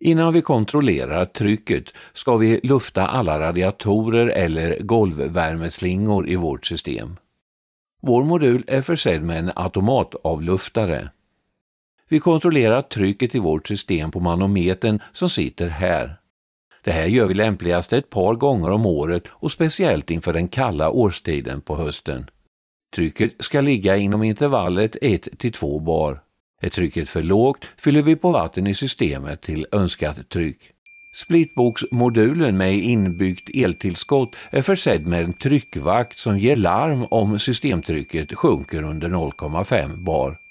Innan vi kontrollerar trycket ska vi lufta alla radiatorer eller golvvärmeslingor i vårt system. Vår modul är försedd med en automatavluftare. Vi kontrollerar trycket i vårt system på manometern som sitter här. Det här gör vi lämpligast ett par gånger om året och speciellt inför den kalla årstiden på hösten. Trycket ska ligga inom intervallet 1 till 2 bar. Är trycket för lågt fyller vi på vatten i systemet till önskat tryck. Splitboksmodulen med inbyggt eltillskott är försedd med en tryckvakt som ger larm om systemtrycket sjunker under 0,5 bar.